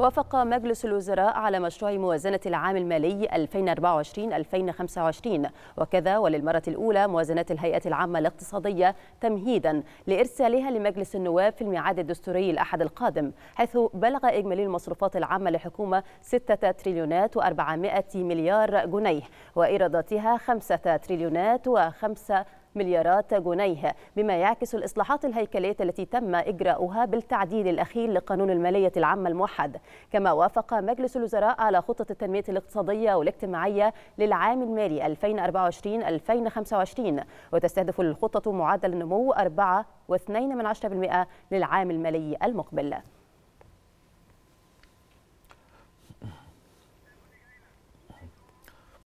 وافق مجلس الوزراء على مشروع موازنة العام المالي 2024-2025 وكذا وللمرة الأولى موازنة الهيئة العامة الاقتصادية تمهيدا لإرسالها لمجلس النواب في الميعاد الدستوري الأحد القادم حيث بلغ إجمالي المصروفات العامة للحكومة 6 تريليونات و400 مليار جنيه وإيراداتها 5 تريليونات و5 مليارات جنيه بما يعكس الإصلاحات الهيكلية التي تم إجراؤها بالتعديل الأخير لقانون المالية العامة الموحد كما وافق مجلس الوزراء على خطة التنمية الاقتصادية والاجتماعية للعام المالي 2024-2025 وتستهدف الخطة معدل نمو 4.2% للعام المالي المقبل